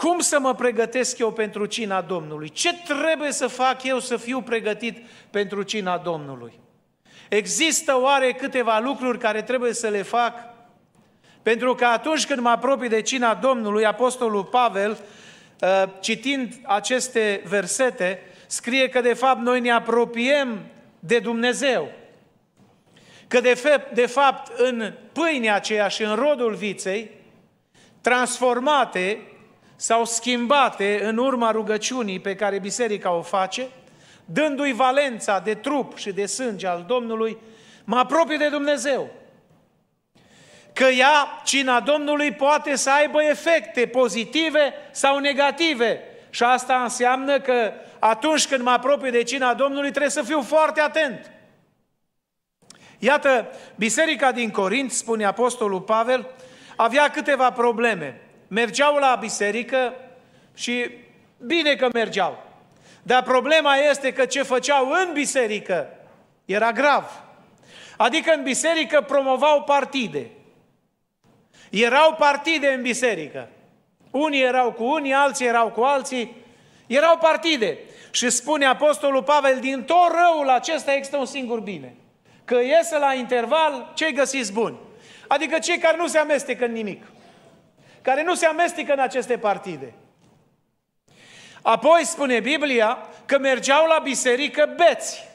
Cum să mă pregătesc eu pentru cina Domnului? Ce trebuie să fac eu să fiu pregătit pentru cina Domnului? Există oare câteva lucruri care trebuie să le fac? Pentru că atunci când mă apropii de cina Domnului, Apostolul Pavel, uh, citind aceste versete, scrie că de fapt noi ne apropiem de Dumnezeu. Că de fapt, de fapt în pâinea aceea și în rodul viței, transformate sau schimbate în urma rugăciunii pe care biserica o face, dându-i valența de trup și de sânge al Domnului, mă apropie de Dumnezeu. Că ea, cina Domnului, poate să aibă efecte pozitive sau negative. Și asta înseamnă că atunci când mă apropie de cina Domnului, trebuie să fiu foarte atent. Iată, biserica din Corint, spune Apostolul Pavel, avea câteva probleme mergeau la biserică și bine că mergeau. Dar problema este că ce făceau în biserică era grav. Adică în biserică promovau partide. Erau partide în biserică. Unii erau cu unii, alții erau cu alții. Erau partide. Și spune Apostolul Pavel, din tot răul acesta există un singur bine. Că iese la interval cei găsiți buni. Adică cei care nu se amestecă în nimic care nu se amestecă în aceste partide. Apoi spune Biblia că mergeau la biserică beți.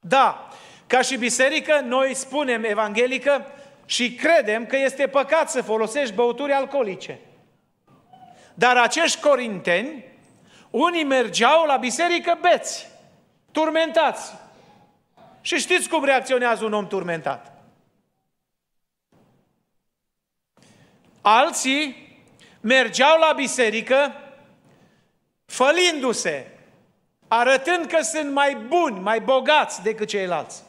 Da, ca și biserică, noi spunem evanghelică și credem că este păcat să folosești băuturi alcoolice. Dar acești corinteni, unii mergeau la biserică beți, turmentați. Și știți cum reacționează un om turmentat. Alții mergeau la biserică fălindu-se, arătând că sunt mai buni, mai bogați decât ceilalți.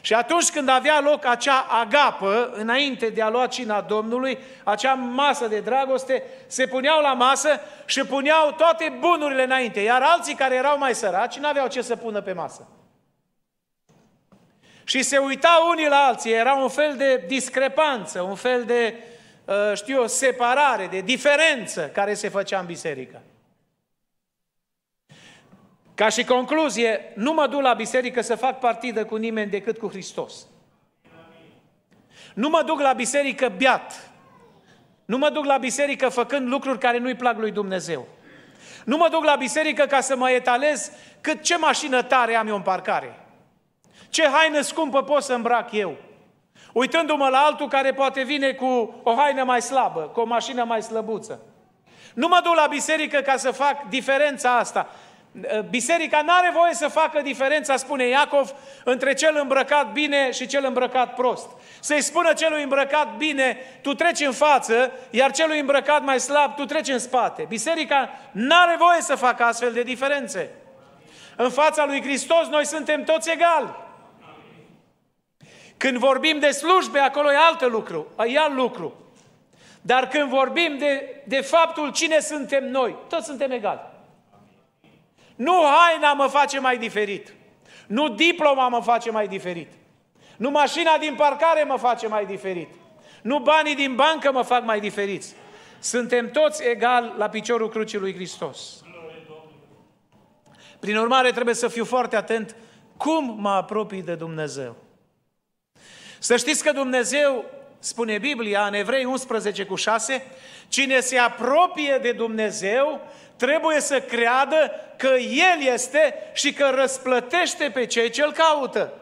Și atunci când avea loc acea agapă, înainte de a lua cina Domnului, acea masă de dragoste, se puneau la masă și puneau toate bunurile înainte, iar alții care erau mai săraci n-aveau ce să pună pe masă. Și se uitau unii la alții, era un fel de discrepanță, un fel de Eh, știu eu, separare, de diferență care se făcea în biserică. Ca și concluzie, nu mă duc la biserică să fac partidă cu nimeni decât cu Hristos. Nu mă duc la biserică biat. Nu mă duc la biserică făcând lucruri care nu-i plac lui Dumnezeu. Nu mă duc la biserică ca să mă etalez cât ce mașină tare am eu în parcare. Ce haină scumpă pot să îmbrac eu uitându-mă la altul care poate vine cu o haină mai slabă, cu o mașină mai slăbuță. Nu mă duc la biserică ca să fac diferența asta. Biserica nu are voie să facă diferența, spune Iacov, între cel îmbrăcat bine și cel îmbrăcat prost. Să-i spună celui îmbrăcat bine, tu treci în față, iar celui îmbrăcat mai slab, tu treci în spate. Biserica nu are voie să facă astfel de diferențe. În fața lui Hristos noi suntem toți egali. Când vorbim de slujbe, acolo e alt lucru, e alt lucru. Dar când vorbim de, de faptul cine suntem noi, toți suntem egali. Nu haina mă face mai diferit. Nu diploma mă face mai diferit. Nu mașina din parcare mă face mai diferit. Nu banii din bancă mă fac mai diferiți. Suntem toți egali la piciorul crucii lui Hristos. Prin urmare, trebuie să fiu foarte atent cum mă apropii de Dumnezeu. Să știți că Dumnezeu, spune Biblia în Evrei 11 cu 6, cine se apropie de Dumnezeu trebuie să creadă că El este și că răsplătește pe cei ce îl caută.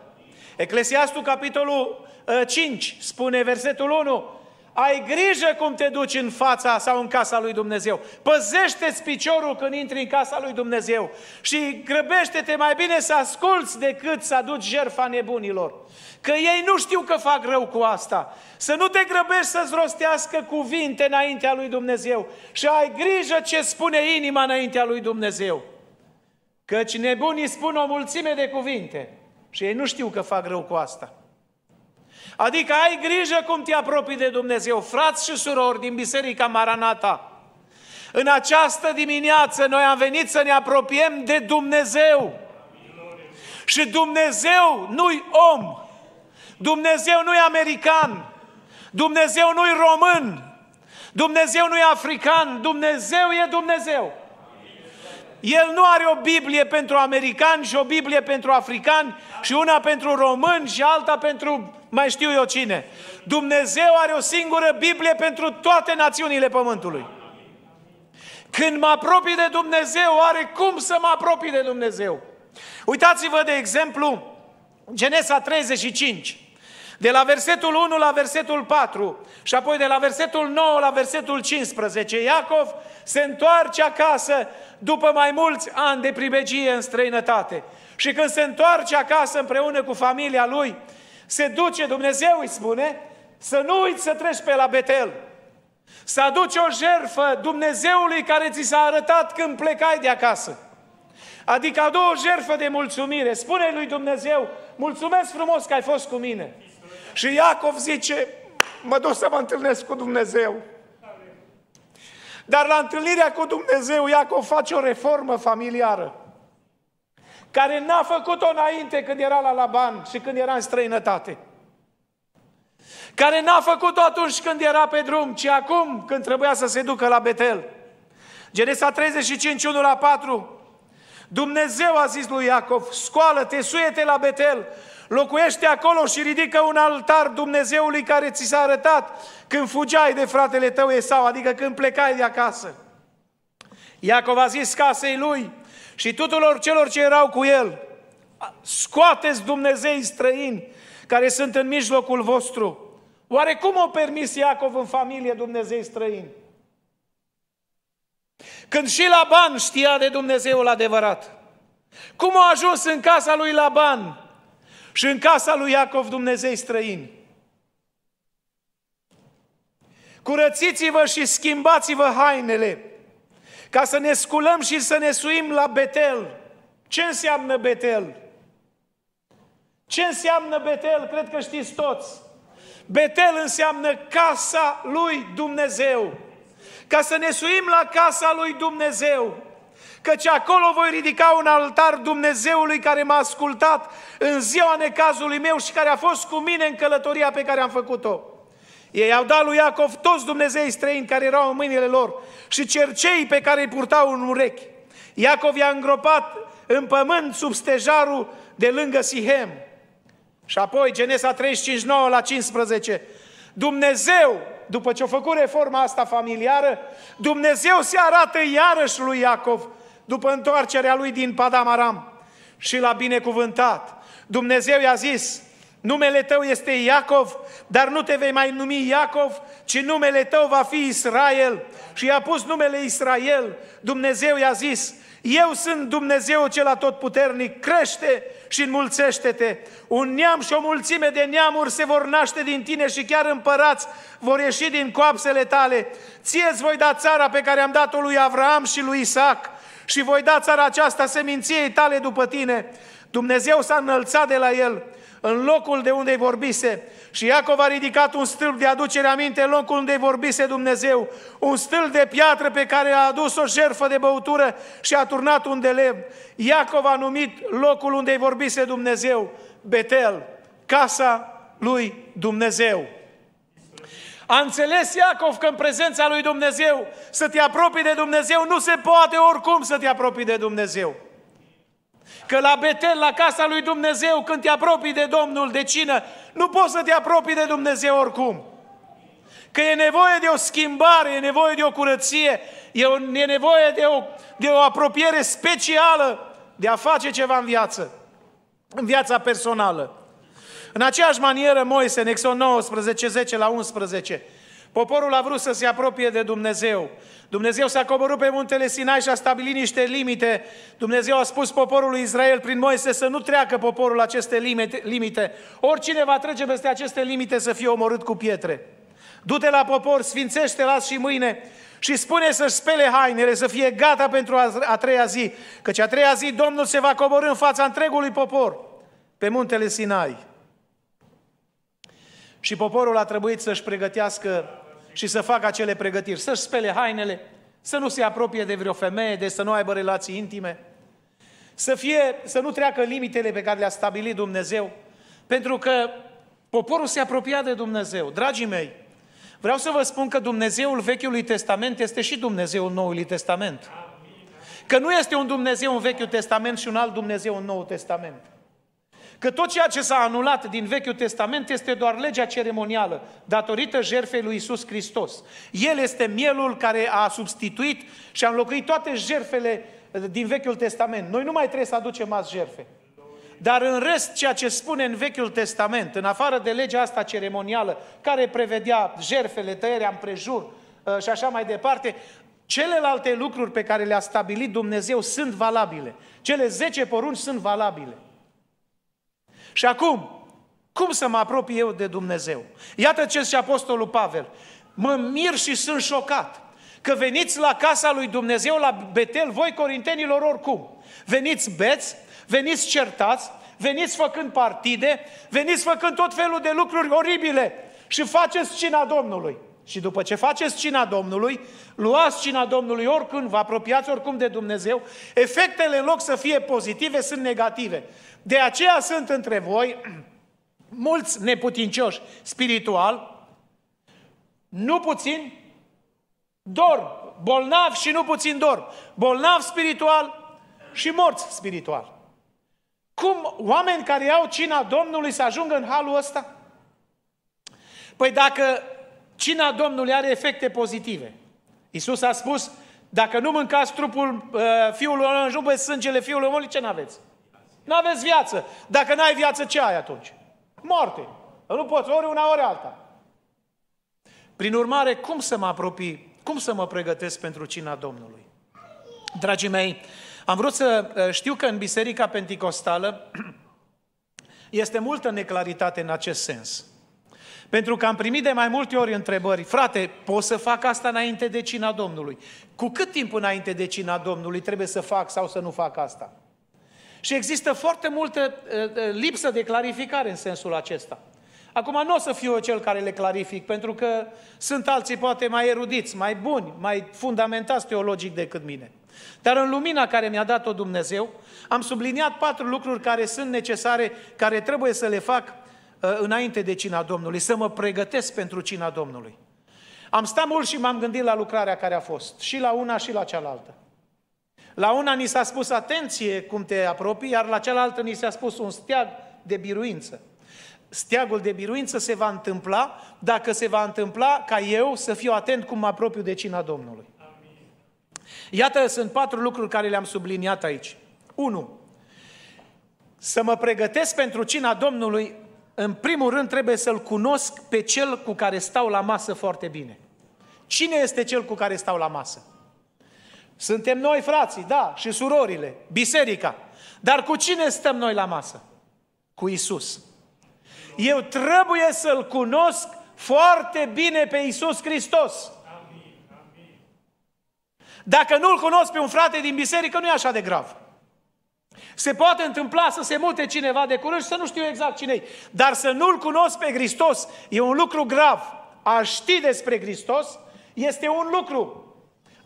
Eclesiastul capitolul 5 ă, spune versetul 1, ai grijă cum te duci în fața sau în casa lui Dumnezeu. Păzește-ți piciorul când intri în casa lui Dumnezeu și grăbește-te mai bine să asculți decât să aduci jerfa nebunilor. Că ei nu știu că fac rău cu asta. Să nu te grăbești să-ți rostească cuvinte înaintea lui Dumnezeu și ai grijă ce spune inima înaintea lui Dumnezeu. Căci nebunii spun o mulțime de cuvinte și ei nu știu că fac rău cu asta. Adică ai grijă cum te apropii de Dumnezeu, frați și surori din Biserica Maranata. În această dimineață noi am venit să ne apropiem de Dumnezeu. Și Dumnezeu nu-i om, Dumnezeu nu-i american, Dumnezeu nu-i român, Dumnezeu nu-i african, Dumnezeu e Dumnezeu. El nu are o Biblie pentru americani și o Biblie pentru africani și una pentru români și alta pentru mai știu eu cine. Dumnezeu are o singură Biblie pentru toate națiunile Pământului. Când mă apropii de Dumnezeu, are cum să mă apropii de Dumnezeu. Uitați-vă, de exemplu, Genesa 35. De la versetul 1 la versetul 4 și apoi de la versetul 9 la versetul 15, Iacov se întoarce acasă după mai mulți ani de pribegie în străinătate. Și când se întoarce acasă împreună cu familia lui, se duce, Dumnezeu îi spune, să nu uiți să treci pe la Betel. Să aduci o jerfă Dumnezeului care ți s-a arătat când plecai de acasă. Adică adu o jerfă de mulțumire. Spune lui Dumnezeu, mulțumesc frumos că ai fost cu mine. Și Iacov zice, mă duc să mă întâlnesc cu Dumnezeu. Dar la întâlnirea cu Dumnezeu, Iacov face o reformă familiară, care n-a făcut-o înainte când era la Laban și când era în străinătate. Care n-a făcut-o atunci când era pe drum, ci acum când trebuia să se ducă la Betel. Genesa 35, 1 la 4. Dumnezeu a zis lui Iacov, scoală-te, suie-te la Betel locuiește acolo și ridică un altar Dumnezeului care ți s-a arătat când fugeai de fratele tău Esau, adică când plecai de acasă. Iacov a zis casei lui și tuturor celor ce erau cu el, scoateți Dumnezei străini care sunt în mijlocul vostru. Oare cum o permis Iacov în familie Dumnezei străini? Când și Laban știa de Dumnezeul adevărat. Cum a ajuns în casa lui Laban și în casa lui Iacov Dumnezei străini. Curățiți-vă și schimbați-vă hainele, ca să ne sculăm și să ne suim la Betel. Ce înseamnă Betel? Ce înseamnă Betel? Cred că știți toți. Betel înseamnă casa lui Dumnezeu. Ca să ne suim la casa lui Dumnezeu, căci acolo voi ridica un altar Dumnezeului care m-a ascultat în ziua necazului meu și care a fost cu mine în călătoria pe care am făcut-o. Ei au dat lui Iacov toți Dumnezei străini care erau în mâinile lor și cercei pe care îi purtau în urechi. Iacov i-a îngropat în pământ sub stejarul de lângă Sihem. Și apoi Genesa 35, 9 la 15. Dumnezeu, după ce a făcut reforma asta familiară, Dumnezeu se arată iarăși lui Iacov după întoarcerea lui din Padam Aram și l-a binecuvântat. Dumnezeu i-a zis, numele tău este Iacov, dar nu te vei mai numi Iacov, ci numele tău va fi Israel. Și i-a pus numele Israel. Dumnezeu i-a zis, eu sunt Dumnezeu cel atotputernic, crește și înmulțește-te. Un neam și o mulțime de neamuri se vor naște din tine și chiar împărați vor ieși din coapsele tale. Ție ți voi da țara pe care am dat-o lui Avram și lui Isaac și voi da țara aceasta seminției tale după tine. Dumnezeu s-a înălțat de la el în locul de unde vorbise și Iacov a ridicat un stâlp de aducere aminte în locul unde vorbise Dumnezeu, un stâlp de piatră pe care a adus o jerfă de băutură și a turnat un de lemn. Iacov a numit locul unde vorbise Dumnezeu, Betel, casa lui Dumnezeu. A înțeles Iacov că în prezența lui Dumnezeu să te apropii de Dumnezeu nu se poate oricum să te apropii de Dumnezeu. Că la Betel, la casa lui Dumnezeu, când te apropii de Domnul de cină, nu poți să te apropii de Dumnezeu oricum. Că e nevoie de o schimbare, e nevoie de o curăție, e, o, e nevoie de o, de o apropiere specială de a face ceva în viață, în viața personală. În aceeași manieră, Moise, în Exod 19, 10 la 11, poporul a vrut să se apropie de Dumnezeu. Dumnezeu s-a coborât pe muntele Sinai și a stabilit niște limite. Dumnezeu a spus poporului Israel prin Moise să nu treacă poporul aceste limite. Oricine va trece peste aceste limite să fie omorât cu pietre. Du-te la popor, sfințește-l și mâine și spune să-și spele hainele, să fie gata pentru a, a treia zi, căci a treia zi Domnul se va coborâ în fața întregului popor pe muntele Sinai. Și poporul a trebuit să-și pregătească și să facă acele pregătiri, să-și spele hainele, să nu se apropie de vreo femeie, de să nu aibă relații intime, să, fie, să nu treacă limitele pe care le-a stabilit Dumnezeu, pentru că poporul se apropia de Dumnezeu. Dragii mei, vreau să vă spun că Dumnezeul Vechiului Testament este și Dumnezeul Noului Testament. Că nu este un Dumnezeu în Vechiul Testament și un alt Dumnezeu în Noul Testament. Că tot ceea ce s-a anulat din Vechiul Testament este doar legea ceremonială, datorită jertfei lui Isus Hristos. El este mielul care a substituit și a înlocuit toate jertfele eh, din Vechiul Testament. Noi nu mai trebuie să aducem azi jertfe. Dar în rest, ceea ce spune în Vechiul Testament, în afară de legea asta ceremonială, care prevedea jerfele, tăierea împrejur eh, și așa mai departe, celelalte lucruri pe care le-a stabilit Dumnezeu sunt valabile. Cele 10 porunci sunt valabile. Și acum, cum să mă apropii eu de Dumnezeu? Iată ce zice Apostolul Pavel. Mă mir și sunt șocat că veniți la casa lui Dumnezeu, la Betel, voi corintenilor oricum. Veniți beți, veniți certați, veniți făcând partide, veniți făcând tot felul de lucruri oribile și faceți cina Domnului. Și după ce faceți cina Domnului, luați cina Domnului oricând, vă apropiați oricum de Dumnezeu, efectele în loc să fie pozitive sunt negative. De aceea sunt între voi mulți neputincioși spiritual, nu puțin dorm, bolnav și nu puțin dorm, bolnav spiritual și morți spiritual. Cum oameni care iau cina Domnului să ajungă în halul ăsta? Păi dacă Cina Domnului are efecte pozitive. Isus a spus, dacă nu mâncați trupul uh, fiului omului, nu beți sângele fiului omului, ce n-aveți? N-aveți viață. Dacă n-ai viață, ce ai atunci? Moarte. Nu poți, ori una, ori alta. Prin urmare, cum să mă apropii, cum să mă pregătesc pentru cina Domnului? Dragii mei, am vrut să uh, știu că în Biserica Penticostală este multă neclaritate în acest sens. Pentru că am primit de mai multe ori întrebări, frate, pot să fac asta înainte de cina Domnului? Cu cât timp înainte de cina Domnului trebuie să fac sau să nu fac asta? Și există foarte multă ă, ă, lipsă de clarificare în sensul acesta. Acum nu o să fiu eu cel care le clarific, pentru că sunt alții poate mai erudiți, mai buni, mai fundamentați teologic decât mine. Dar în lumina care mi-a dat-o Dumnezeu, am subliniat patru lucruri care sunt necesare, care trebuie să le fac Eh, înainte de cina Domnului, să mă pregătesc pentru cina Domnului. Am stat mult și m-am gândit la lucrarea care a fost, și la una și la cealaltă. La una ni s-a spus atenție cum te apropii, iar la cealaltă ni s-a spus un steag de biruință. Steagul de biruință se va întâmpla dacă se va întâmpla ca eu să fiu atent cum mă apropiu de cina Domnului. Iată, sunt patru lucruri care le-am subliniat aici. 1. Să mă pregătesc pentru cina Domnului în primul rând trebuie să-l cunosc pe cel cu care stau la masă foarte bine. Cine este cel cu care stau la masă? Suntem noi, frații, da, și surorile, biserica. Dar cu cine stăm noi la masă? Cu Isus. Eu trebuie să-L cunosc foarte bine pe Isus Hristos. Dacă nu-L cunosc pe un frate din biserică, nu e așa de grav. Se poate întâmpla să se mute cineva de curând și să nu știu exact cine -i. Dar să nu-L cunosc pe Hristos e un lucru grav. A ști despre Hristos este un lucru.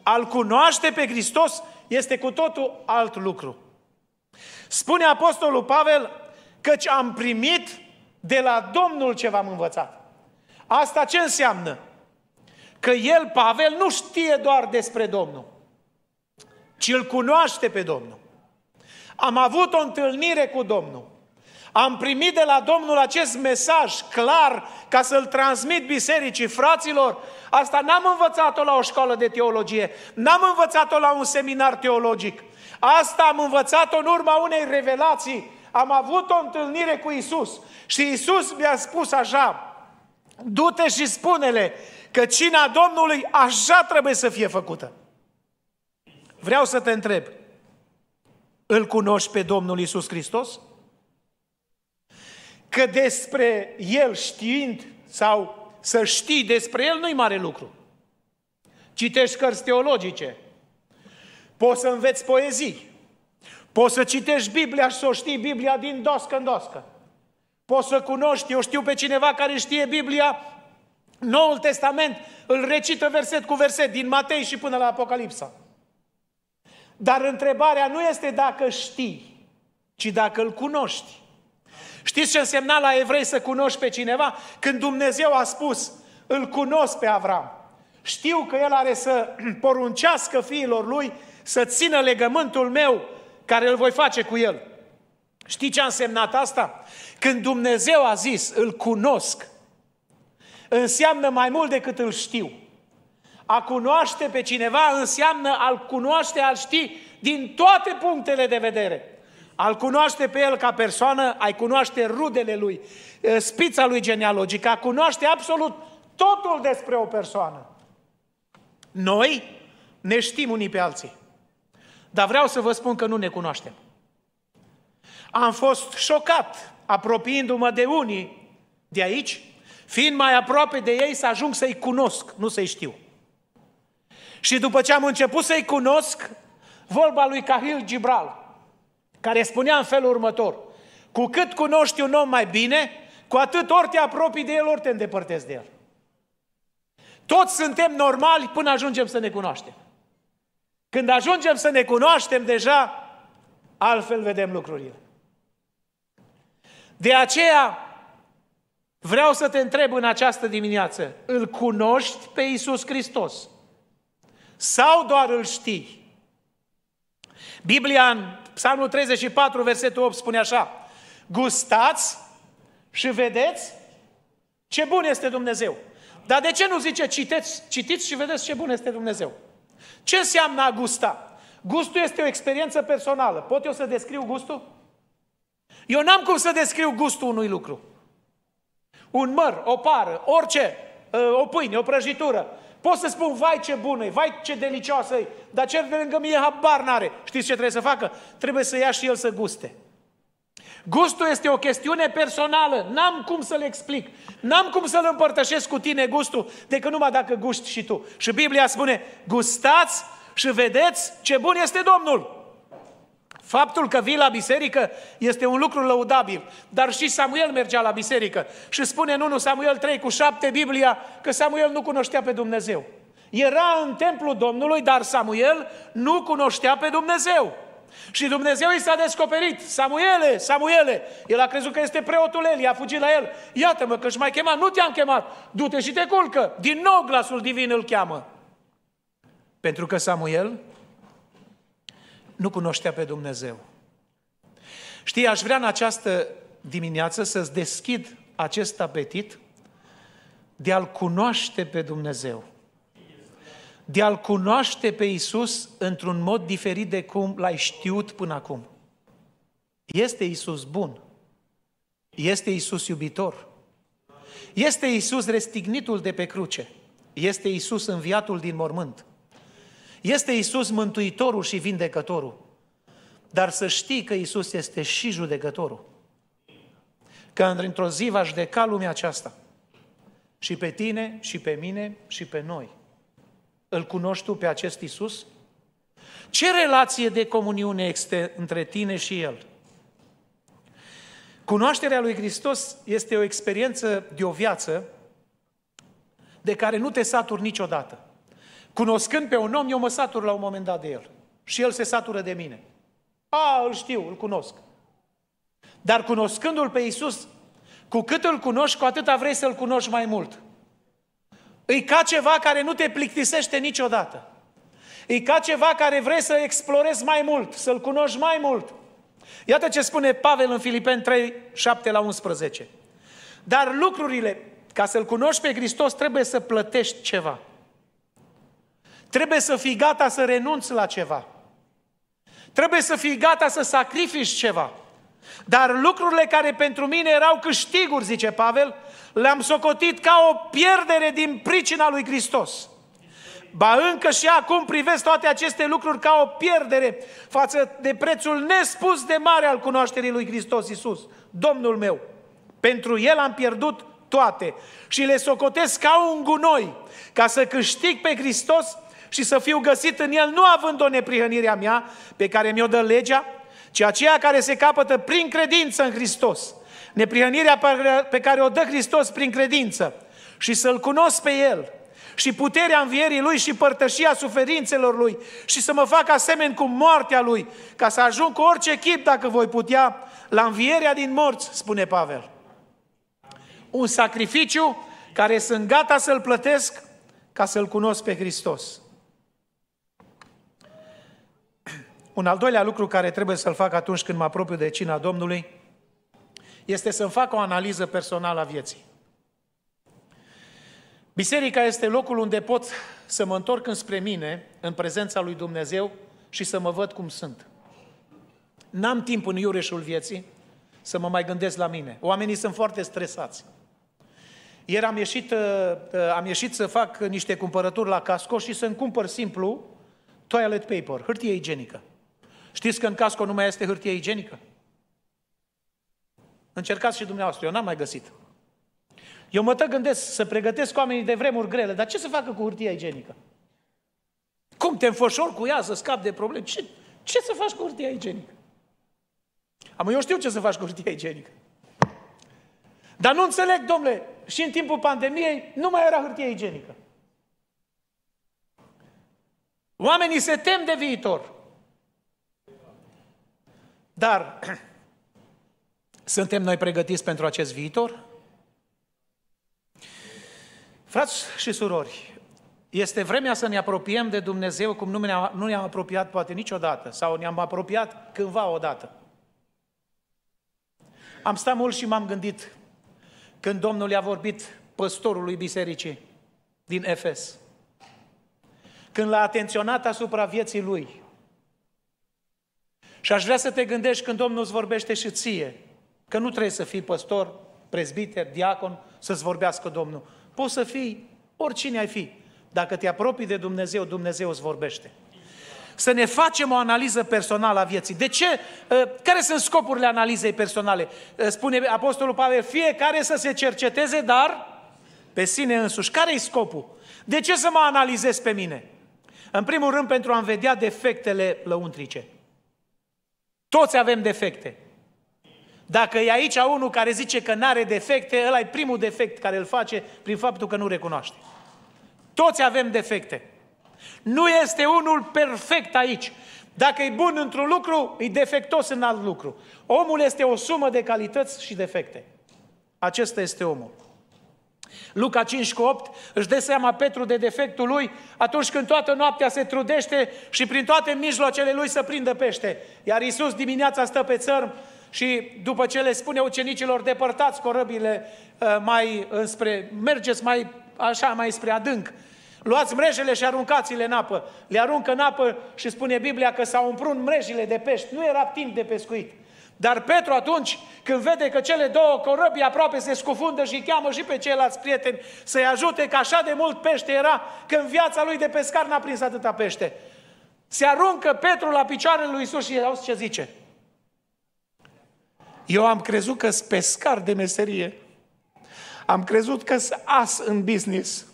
Al cunoaște pe Hristos este cu totul alt lucru. Spune Apostolul Pavel, căci am primit de la Domnul ce v-am învățat. Asta ce înseamnă? Că el, Pavel, nu știe doar despre Domnul, ci îl cunoaște pe Domnul. Am avut o întâlnire cu Domnul. Am primit de la Domnul acest mesaj clar ca să-l transmit bisericii, fraților. Asta n-am învățat-o la o școală de teologie, n-am învățat-o la un seminar teologic. Asta am învățat-o în urma unei revelații. Am avut o întâlnire cu Isus și Isus mi-a spus așa, du-te și spune-le că cina Domnului așa trebuie să fie făcută. Vreau să te întreb, îl cunoști pe Domnul Isus Hristos? Că despre El știind sau să știi despre El nu-i mare lucru. Citești cărți teologice, poți să înveți poezii, poți să citești Biblia și să o știi Biblia din doscă în doscă. Poți să cunoști, eu știu pe cineva care știe Biblia, Noul Testament îl recită verset cu verset, din Matei și până la Apocalipsa. Dar întrebarea nu este dacă știi, ci dacă îl cunoști. Știți ce însemna la evrei să cunoști pe cineva? Când Dumnezeu a spus, îl cunosc pe Avram. Știu că el are să poruncească fiilor lui să țină legământul meu care îl voi face cu el. Știi ce a însemnat asta? Când Dumnezeu a zis, îl cunosc, înseamnă mai mult decât îl știu. A cunoaște pe cineva înseamnă a cunoaște, a ști din toate punctele de vedere. Al cunoaște pe el ca persoană, ai cunoaște rudele lui, spița lui genealogică, a cunoaște absolut totul despre o persoană. Noi ne știm unii pe alții. Dar vreau să vă spun că nu ne cunoaștem. Am fost șocat, apropiindu-mă de unii de aici, fiind mai aproape de ei să ajung să-i cunosc, nu să-i știu. Și după ce am început să-i cunosc, vorba lui Cahil Gibral, care spunea în felul următor, cu cât cunoști un om mai bine, cu atât ori te apropii de el, ori te îndepărtezi de el. Toți suntem normali până ajungem să ne cunoaștem. Când ajungem să ne cunoaștem deja, altfel vedem lucrurile. De aceea, vreau să te întreb în această dimineață, îl cunoști pe Isus Hristos? sau doar îl știi? Biblia în Psalmul 34, versetul 8 spune așa, gustați și vedeți ce bun este Dumnezeu. Dar de ce nu zice citeți, citiți și vedeți ce bun este Dumnezeu? Ce înseamnă a gusta? Gustul este o experiență personală. Pot eu să descriu gustul? Eu n-am cum să descriu gustul unui lucru. Un măr, o pară, orice, uh, o pâine, o prăjitură. Pot să spun, vai ce bună vai ce delicioasă e, dar cel de lângă mie habar n-are. Știți ce trebuie să facă? Trebuie să ia și el să guste. Gustul este o chestiune personală, n-am cum să-l explic, n-am cum să-l împărtășesc cu tine gustul, decât numai dacă gust și tu. Și Biblia spune, gustați și vedeți ce bun este Domnul. Faptul că vii la biserică este un lucru lăudabil, dar și Samuel mergea la biserică și spune în 1 Samuel 3 cu 7 Biblia că Samuel nu cunoștea pe Dumnezeu. Era în templul Domnului, dar Samuel nu cunoștea pe Dumnezeu. Și Dumnezeu i s-a descoperit, Samuele, Samuele, el a crezut că este preotul el, i-a fugit la el, iată-mă că-și mai chema, nu te-am chemat, du-te și te culcă, din nou glasul divin îl cheamă. Pentru că Samuel nu cunoștea pe Dumnezeu. Știi, aș vrea în această dimineață să-ți deschid acest apetit de a-L cunoaște pe Dumnezeu. De a-L cunoaște pe Isus într-un mod diferit de cum l-ai știut până acum. Este Isus bun. Este Isus iubitor. Este Isus restignitul de pe cruce. Este Isus înviatul din mormânt. Este Isus Mântuitorul și Vindecătorul. Dar să știi că Isus este și judecătorul. Că într-o zi va judeca lumea aceasta. Și pe tine, și pe mine, și pe noi. Îl cunoști tu pe acest Isus? Ce relație de comuniune este între tine și El? Cunoașterea lui Hristos este o experiență de o viață de care nu te saturi niciodată. Cunoscând pe un om, eu mă satur la un moment dat de el. Și el se satură de mine. A, îl știu, îl cunosc. Dar cunoscându-l pe Isus, cu cât îl cunoști, cu atâta vrei să-l cunoști mai mult. E ca ceva care nu te plictisește niciodată. E ca ceva care vrei să explorezi mai mult, să-l cunoști mai mult. Iată ce spune Pavel în Filipeni 3, 7 la 11. Dar lucrurile, ca să-L cunoști pe Hristos, trebuie să plătești ceva. Trebuie să fii gata să renunți la ceva. Trebuie să fii gata să sacrifici ceva. Dar lucrurile care pentru mine erau câștiguri, zice Pavel, le-am socotit ca o pierdere din pricina lui Hristos. Ba încă și acum privesc toate aceste lucruri ca o pierdere față de prețul nespus de mare al cunoașterii lui Hristos Isus, Domnul meu. Pentru El am pierdut toate și le socotesc ca un gunoi, ca să câștig pe Hristos și să fiu găsit în el, nu având o neprihănire a mea pe care mi-o dă legea, ci aceea care se capătă prin credință în Hristos. Neprihănirea pe care o dă Hristos prin credință și să-L cunosc pe El și puterea învierii Lui și părtășia suferințelor Lui și să mă fac asemeni cu moartea Lui, ca să ajung cu orice chip, dacă voi putea, la învierea din morți, spune Pavel. Un sacrificiu care sunt gata să-L plătesc ca să-L cunosc pe Hristos. Un al doilea lucru care trebuie să-l fac atunci când mă apropiu de cina Domnului este să-mi fac o analiză personală a vieții. Biserica este locul unde pot să mă întorc înspre mine, în prezența lui Dumnezeu și să mă văd cum sunt. N-am timp în iureșul vieții să mă mai gândesc la mine. Oamenii sunt foarte stresați. Ieri am ieșit, uh, uh, am ieșit să fac niște cumpărături la Casco și să-mi cumpăr simplu toilet paper, hârtie igienică. Știți că în casco nu mai este hârtie igienică? Încercați și dumneavoastră, eu n-am mai găsit. Eu mă tot gândesc să pregătesc oamenii de vremuri grele, dar ce să facă cu hârtia igienică? Cum te înfășor cu ea să scapi de probleme? Ce, ce să faci cu hârtia igienică? Am, eu știu ce să faci cu hârtia igienică. Dar nu înțeleg, domnule, și în timpul pandemiei nu mai era hârtie igienică. Oamenii se tem de viitor. Dar suntem noi pregătiți pentru acest viitor? Frați și surori, este vremea să ne apropiem de Dumnezeu cum nu ne-am, nu ne-am apropiat poate niciodată sau ne-am apropiat cândva odată. Am stat mult și m-am gândit când Domnul i-a vorbit păstorului bisericii din Efes. Când l-a atenționat asupra vieții lui, și aș vrea să te gândești când Domnul îți vorbește și ție, că nu trebuie să fii păstor, prezbiter, diacon, să-ți vorbească Domnul. Poți să fii oricine ai fi. Dacă te apropii de Dumnezeu, Dumnezeu îți vorbește. Să ne facem o analiză personală a vieții. De ce? Ă, care sunt scopurile analizei personale? Ă, spune Apostolul Pavel, fiecare să se cerceteze, dar pe sine însuși. care e scopul? De ce să mă analizez pe mine? În primul rând pentru a-mi vedea defectele lăuntrice. Toți avem defecte. Dacă e aici unul care zice că nu are defecte, ăla e primul defect care îl face prin faptul că nu recunoaște. Toți avem defecte. Nu este unul perfect aici. Dacă e bun într-un lucru, e defectos în alt lucru. Omul este o sumă de calități și defecte. Acesta este omul. Luca 5 cu 8, își dă seama Petru de defectul lui atunci când toată noaptea se trudește și prin toate mijloacele lui să prindă pește. Iar Iisus dimineața stă pe țărm și după ce le spune ucenicilor, depărtați corăbile uh, mai înspre, mergeți mai așa, mai spre adânc. Luați mrejele și aruncați-le în apă. Le aruncă în apă și spune Biblia că s-au umplut mrejile de pești. Nu era timp de pescuit. Dar Petru atunci, când vede că cele două corăbii aproape se scufundă și cheamă și pe ceilalți prieteni să-i ajute, că așa de mult pește era, că în viața lui de pescar n-a prins atâta pește. Se aruncă Petru la picioarele lui Isus și auzi ce zice. Eu am crezut că sunt pescar de meserie. Am crezut că sunt as în business.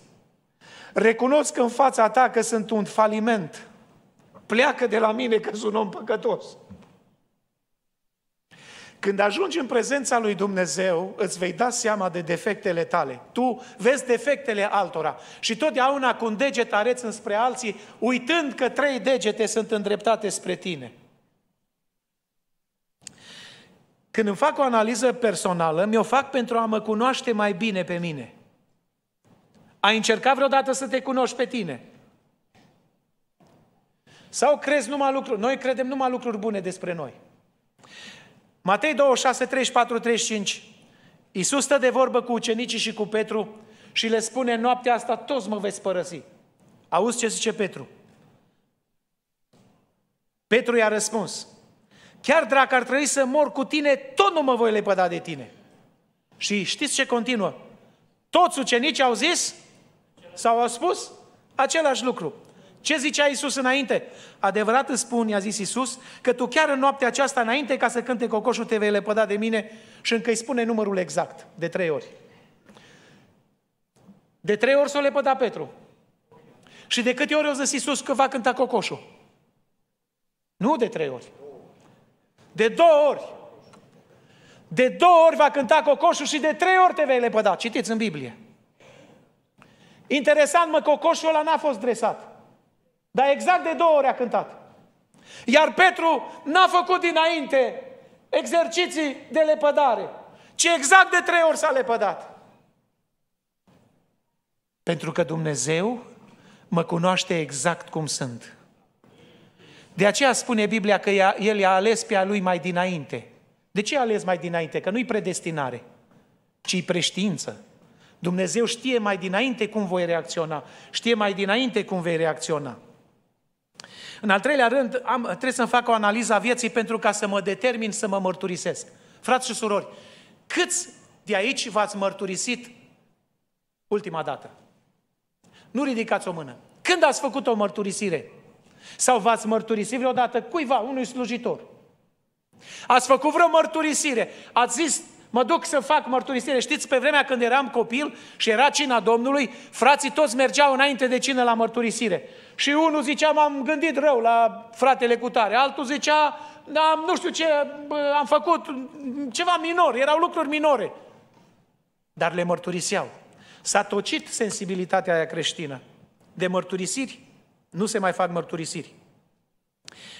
Recunosc în fața ta că sunt un faliment. Pleacă de la mine că sunt un om păcătos. Când ajungi în prezența lui Dumnezeu, îți vei da seama de defectele tale. Tu vezi defectele altora și totdeauna cu un deget areți înspre alții, uitând că trei degete sunt îndreptate spre tine. Când îmi fac o analiză personală, mi-o fac pentru a mă cunoaște mai bine pe mine. Ai încercat vreodată să te cunoști pe tine? Sau crezi numai lucruri? Noi credem numai lucruri bune despre noi. Matei 26, 34, 35. Iisus stă de vorbă cu ucenicii și cu Petru și le spune, noaptea asta toți mă veți părăsi. Auzi ce zice Petru? Petru i-a răspuns, chiar dacă ar trebui să mor cu tine, tot nu mă voi lepăda de tine. Și știți ce continuă? Toți ucenicii au zis sau au spus același lucru. Ce zicea Iisus înainte? Adevărat îți spun, i-a zis Iisus, că tu chiar în noaptea aceasta, înainte ca să cânte cocoșul, te vei lepăda de mine și încă îi spune numărul exact, de trei ori. De trei ori s-o lepăda Petru. Și de câte ori o zis Iisus că va cânta cocoșul? Nu de trei ori. De două ori. De două ori va cânta cocoșul și de trei ori te vei lepăda. Citiți în Biblie. Interesant, mă, cocoșul ăla n-a fost dresat. Dar exact de două ori a cântat. Iar Petru n-a făcut dinainte exerciții de lepădare, ci exact de trei ori s-a lepădat. Pentru că Dumnezeu mă cunoaște exact cum sunt. De aceea spune Biblia că El i-a ales pe a lui mai dinainte. De ce a ales mai dinainte? Că nu-i predestinare, ci preștiință. Dumnezeu știe mai dinainte cum voi reacționa, știe mai dinainte cum vei reacționa. În al treilea rând, am, trebuie să-mi fac o analiză a vieții pentru ca să mă determin să mă mărturisesc. Frați și surori, câți de aici v-ați mărturisit ultima dată? Nu ridicați o mână. Când ați făcut o mărturisire? Sau v-ați mărturisit vreodată cuiva, unui slujitor? Ați făcut vreo mărturisire? Ați zis, Mă duc să fac mărturisire. Știți, pe vremea când eram copil și era cina Domnului, frații toți mergeau înainte de cină la mărturisire. Și unul zicea, m-am gândit rău la fratele cu tare. Altul zicea, am, nu știu ce am făcut, ceva minor, erau lucruri minore. Dar le mărturiseau. S-a tocit sensibilitatea aia creștină. De mărturisiri nu se mai fac mărturisiri.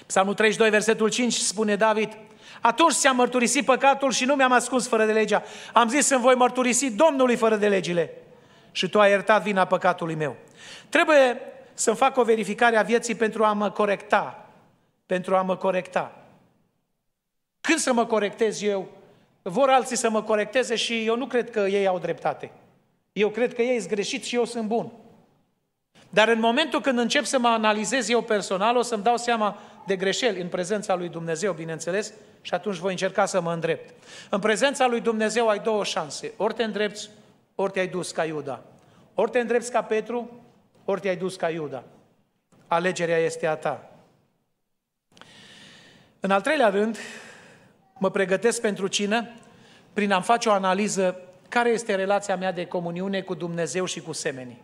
Psalmul 32, versetul 5 spune David, atunci ți-am mărturisit păcatul și nu mi-am ascuns fără de legea. Am zis, „Să voi mărturisi Domnului fără de legile. Și tu ai iertat vina păcatului meu. Trebuie să-mi fac o verificare a vieții pentru a mă corecta. Pentru a mă corecta. Când să mă corectez eu? Vor alții să mă corecteze și eu nu cred că ei au dreptate. Eu cred că ei sunt greșit și eu sunt bun. Dar în momentul când încep să mă analizez eu personal, o să-mi dau seama de greșeli în prezența lui Dumnezeu, bineînțeles, și atunci voi încerca să mă îndrept. În prezența lui Dumnezeu ai două șanse. Ori te îndrepți, ori te-ai dus ca Iuda. Ori te îndrepți ca Petru, ori te-ai dus ca Iuda. Alegerea este a ta. În al treilea rând, mă pregătesc pentru cină prin a-mi face o analiză care este relația mea de comuniune cu Dumnezeu și cu semenii.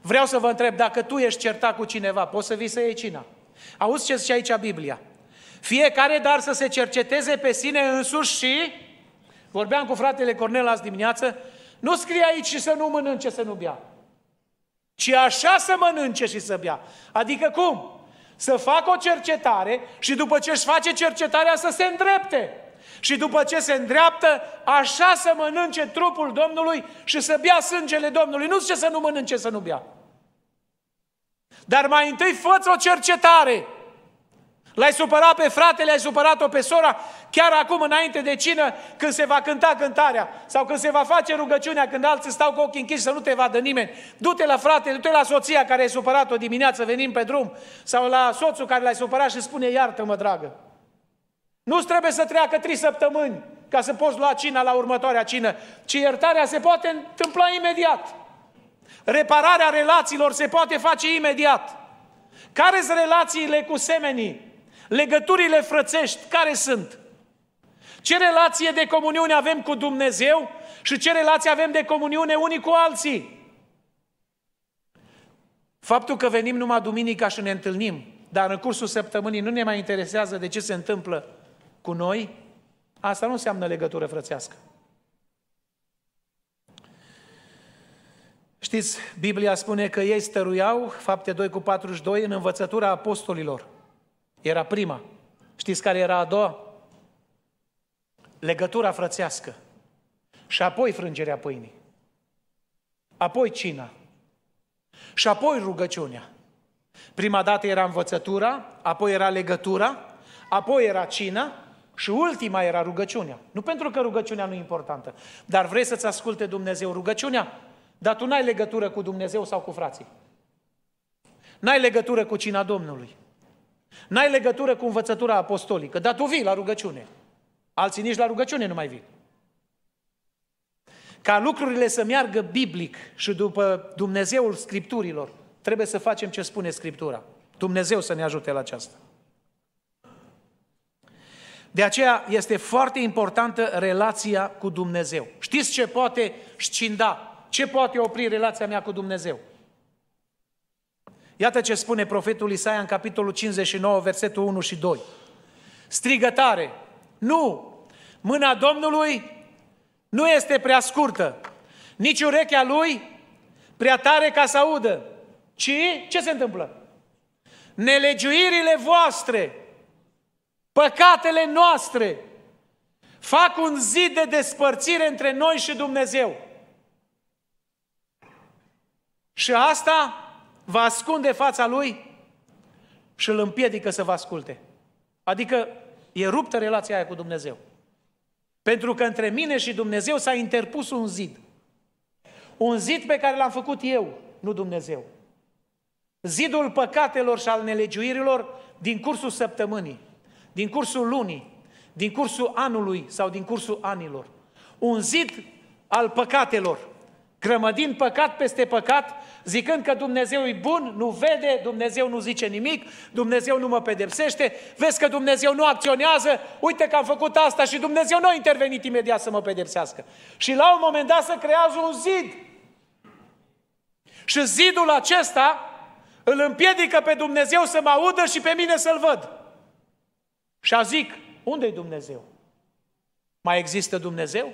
Vreau să vă întreb, dacă tu ești certat cu cineva, poți să vii să iei cina? Auzi ce zice aici Biblia. Fiecare dar să se cerceteze pe sine însuși și... Vorbeam cu fratele Cornel azi dimineață, nu scrie aici și să nu mănânce, să nu bea. Ci așa să mănânce și să bea. Adică cum? Să facă o cercetare și după ce își face cercetarea să se îndrepte. Și după ce se îndreaptă, așa să mănânce trupul Domnului și să bea sângele Domnului. Nu zice să nu mănânce, să nu bea. Dar mai întâi fă o cercetare. L-ai supărat pe fratele, ai supărat-o pe sora, chiar acum înainte de cină, când se va cânta cântarea sau când se va face rugăciunea, când alții stau cu ochii închiși să nu te vadă nimeni. Du-te la frate, du-te la soția care ai supărat-o dimineață, venim pe drum, sau la soțul care l-ai supărat și spune, iartă-mă, dragă. Nu trebuie să treacă trei săptămâni ca să poți lua cina la următoarea cină, ci iertarea se poate întâmpla imediat. Repararea relațiilor se poate face imediat. Care sunt relațiile cu semenii? Legăturile frățești, care sunt? Ce relație de comuniune avem cu Dumnezeu și ce relație avem de comuniune unii cu alții? Faptul că venim numai duminica și ne întâlnim, dar în cursul săptămânii nu ne mai interesează de ce se întâmplă cu noi, asta nu înseamnă legătură frățească. Știți, Biblia spune că ei stăruiau, fapte 2 cu 42, în învățătura apostolilor. Era prima. Știți care era a doua? Legătura frățească. Și apoi frângerea pâinii. Apoi cina. Și apoi rugăciunea. Prima dată era învățătura, apoi era legătura, apoi era cina și ultima era rugăciunea. Nu pentru că rugăciunea nu e importantă, dar vrei să-ți asculte Dumnezeu rugăciunea? Dar tu n-ai legătură cu Dumnezeu sau cu frații. N-ai legătură cu cina Domnului. N-ai legătură cu învățătura apostolică. Dar tu vii la rugăciune. Alții nici la rugăciune nu mai vin. Ca lucrurile să meargă biblic și după Dumnezeul Scripturilor, trebuie să facem ce spune Scriptura. Dumnezeu să ne ajute la aceasta. De aceea este foarte importantă relația cu Dumnezeu. Știți ce poate scinda ce poate opri relația mea cu Dumnezeu? Iată ce spune profetul Isaia în capitolul 59, versetul 1 și 2. Strigă tare! Nu! Mâna Domnului nu este prea scurtă, nici urechea lui prea tare ca să audă, ci ce se întâmplă? Nelegiuirile voastre, păcatele noastre, fac un zid de despărțire între noi și Dumnezeu. Și asta vă ascunde fața lui și îl împiedică să vă asculte. Adică e ruptă relația aia cu Dumnezeu. Pentru că între mine și Dumnezeu s-a interpus un zid. Un zid pe care l-am făcut eu, nu Dumnezeu. Zidul păcatelor și al nelegiuirilor din cursul săptămânii, din cursul lunii, din cursul anului sau din cursul anilor. Un zid al păcatelor grămădind păcat peste păcat, zicând că Dumnezeu e bun, nu vede, Dumnezeu nu zice nimic, Dumnezeu nu mă pedepsește, vezi că Dumnezeu nu acționează, uite că am făcut asta și Dumnezeu nu a intervenit imediat să mă pedepsească. Și la un moment dat să creează un zid. Și zidul acesta îl împiedică pe Dumnezeu să mă audă și pe mine să-l văd. Și a zic, unde e Dumnezeu? Mai există Dumnezeu?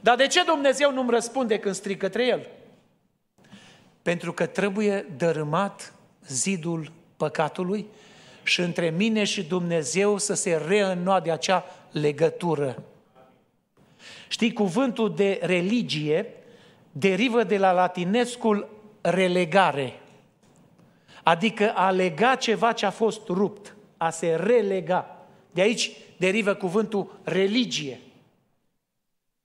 Dar de ce Dumnezeu nu-mi răspunde când strig către El? Pentru că trebuie dărâmat zidul păcatului și între mine și Dumnezeu să se reînnoade acea legătură. Știi, cuvântul de religie derivă de la latinescul relegare, adică a lega ceva ce a fost rupt, a se relega. De aici derivă cuvântul religie.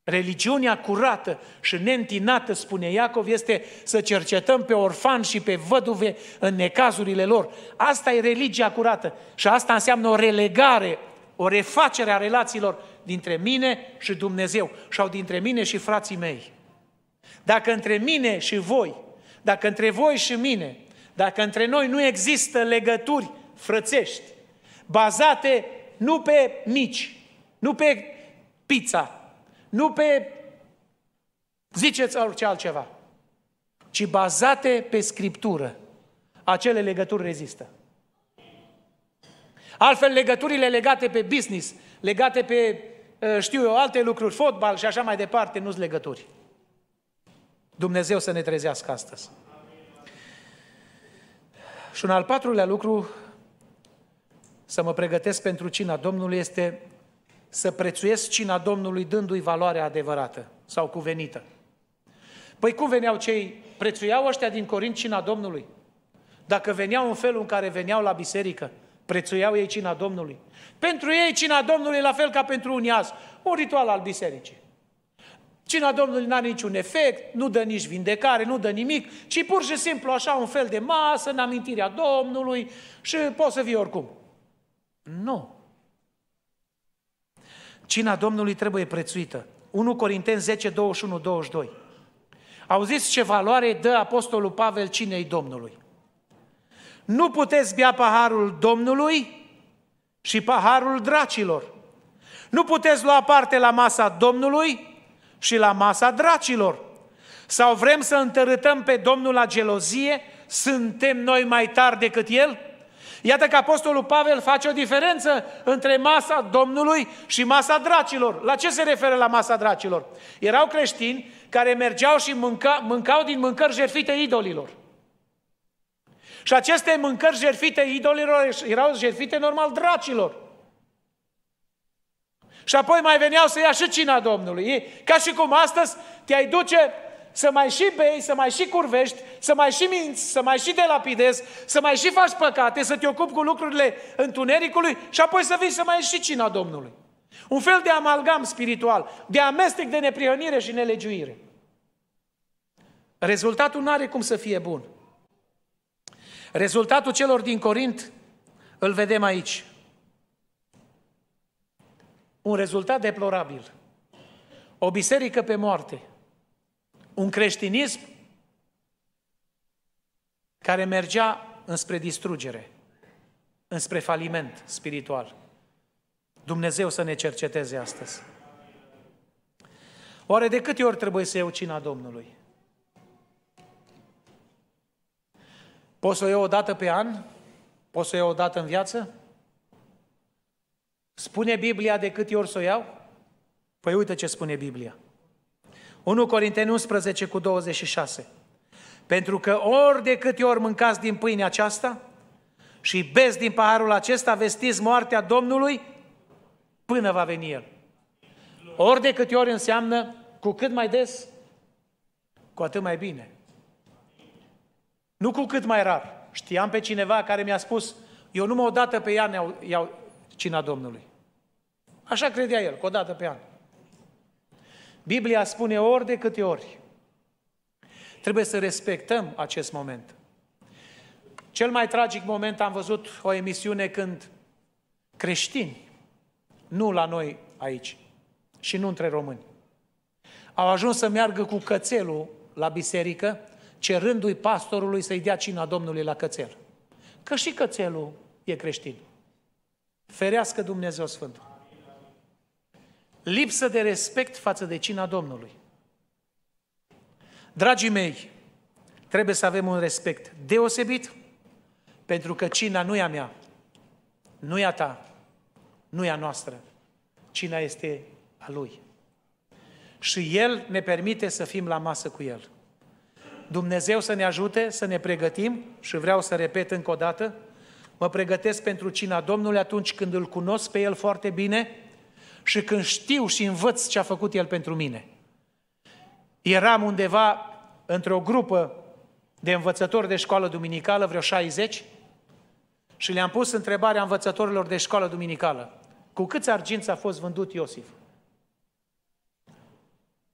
Religiunea curată și neîntinată, spune Iacov, este să cercetăm pe orfan și pe văduve în necazurile lor. Asta e religia curată și asta înseamnă o relegare, o refacere a relațiilor dintre mine și Dumnezeu sau dintre mine și frații mei. Dacă între mine și voi, dacă între voi și mine, dacă între noi nu există legături frățești, bazate nu pe mici, nu pe pizza, nu pe ziceți orice altceva, ci bazate pe Scriptură. Acele legături rezistă. Altfel, legăturile legate pe business, legate pe, ă, știu eu, alte lucruri, fotbal și așa mai departe, nu sunt legături. Dumnezeu să ne trezească astăzi. Și un al patrulea lucru, să mă pregătesc pentru cina Domnului, este să prețuiesc cina Domnului dându-i valoarea adevărată sau cuvenită. Păi cum veneau cei, prețuiau ăștia din Corint cina Domnului? Dacă veneau în felul în care veneau la biserică, prețuiau ei cina Domnului. Pentru ei cina Domnului la fel ca pentru unii azi, un ritual al bisericii. Cina Domnului n-are niciun efect, nu dă nici vindecare, nu dă nimic, ci pur și simplu așa un fel de masă, în amintirea Domnului și poți să vii oricum. Nu. Cina Domnului trebuie prețuită. 1 Corinteni 10, 21, 22. Auziți ce valoare dă Apostolul Pavel cinei Domnului. Nu puteți bea paharul Domnului și paharul dracilor. Nu puteți lua parte la masa Domnului și la masa dracilor. Sau vrem să întărâtăm pe Domnul la gelozie? Suntem noi mai tari decât El? Iată că Apostolul Pavel face o diferență între masa Domnului și masa dracilor. La ce se referă la masa dracilor? Erau creștini care mergeau și mânca, mâncau din mâncări jertfite idolilor. Și aceste mâncări jertfite idolilor erau jertfite normal dracilor. Și apoi mai veneau să ia și cina Domnului. E ca și cum astăzi te-ai duce să mai și bei, să mai și curvești, să mai și minți, să mai și delapidezi, să mai și faci păcate, să te ocupi cu lucrurile întunericului și apoi să vii să mai ieși și cina Domnului. Un fel de amalgam spiritual, de amestec de neprionire și nelegiuire. Rezultatul nu are cum să fie bun. Rezultatul celor din Corint îl vedem aici. Un rezultat deplorabil. O biserică pe moarte – un creștinism care mergea înspre distrugere, înspre faliment spiritual. Dumnezeu să ne cerceteze astăzi. Oare de câte ori trebuie să iau cina Domnului? Poți să o iau o dată pe an? Poți să o iau o dată în viață? Spune Biblia de câte ori să o iau? Păi uite ce spune Biblia. 1 Corinteni 11 cu 26. Pentru că ori de câte ori mâncați din pâinea aceasta și beți din paharul acesta, vestiți moartea Domnului până va veni El. Ori de câte ori înseamnă cu cât mai des, cu atât mai bine. Nu cu cât mai rar. Știam pe cineva care mi-a spus, eu numai o dată pe an iau, iau cina Domnului. Așa credea el, cu o dată pe an. Biblia spune ori de câte ori. Trebuie să respectăm acest moment. Cel mai tragic moment am văzut o emisiune când creștini, nu la noi aici și nu între români, au ajuns să meargă cu cățelul la biserică, cerându-i pastorului să-i dea cina Domnului la cățel. Că și cățelul e creștin. Ferească Dumnezeu sfântul lipsă de respect față de cina Domnului. Dragii mei, trebuie să avem un respect deosebit, pentru că cina nu e a mea, nu e a ta, nu e a noastră. Cina este a Lui. Și El ne permite să fim la masă cu El. Dumnezeu să ne ajute să ne pregătim și vreau să repet încă o dată, mă pregătesc pentru cina Domnului atunci când îl cunosc pe El foarte bine, și când știu și învăț ce a făcut El pentru mine. Eram undeva într-o grupă de învățători de școală duminicală, vreo 60, și le-am pus întrebarea învățătorilor de școală duminicală. Cu câți arginți a fost vândut Iosif?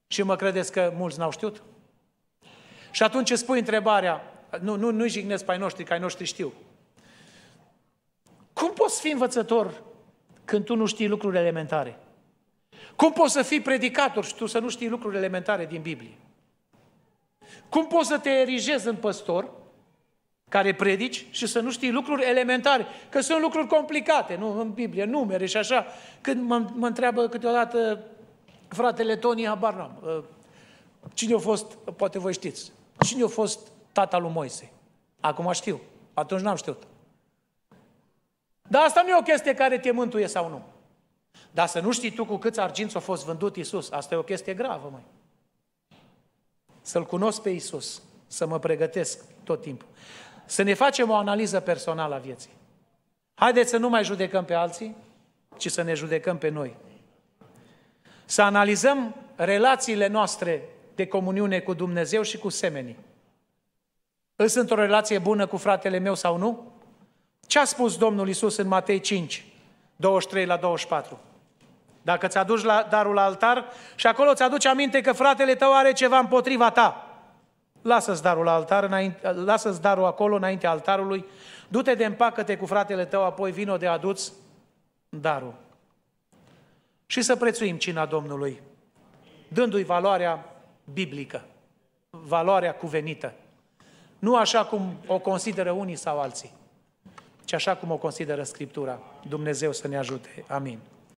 Și mă credeți că mulți n-au știut? Și atunci îți pui întrebarea, nu, nu, nu-i jignesc pe ai noștri, că ai noștri știu. Cum poți fi învățător când tu nu știi lucruri elementare? Cum poți să fii predicator și tu să nu știi lucruri elementare din Biblie? Cum poți să te erigezi în păstor care predici și să nu știi lucruri elementare? Că sunt lucruri complicate, nu? În Biblie, numere și așa. Când mă, mă întreabă câteodată fratele Tony, habar n-am. Uh, cine a fost, poate voi știți, cine a fost tata lui Moise? Acum știu, atunci n-am știut. Dar asta nu e o chestie care te mântuie sau nu. Dar să nu știi tu cu câți arginți a fost vândut Isus, asta e o chestie gravă, măi. Să-L cunosc pe Isus, să mă pregătesc tot timpul. Să ne facem o analiză personală a vieții. Haideți să nu mai judecăm pe alții, ci să ne judecăm pe noi. Să analizăm relațiile noastre de comuniune cu Dumnezeu și cu semenii. Îs într-o relație bună cu fratele meu sau nu? Ce a spus Domnul Isus în Matei 5? 23 la 24. Dacă ți aduci la darul la altar și acolo ți aduci aminte că fratele tău are ceva împotriva ta, lasă-ți darul, la altar, înainte, lasă darul acolo înaintea altarului, du-te de împacă-te cu fratele tău, apoi vino de aduți darul. Și să prețuim cina Domnului, dându-i valoarea biblică, valoarea cuvenită. Nu așa cum o consideră unii sau alții ci așa cum o consideră Scriptura. Dumnezeu să ne ajute. Amin.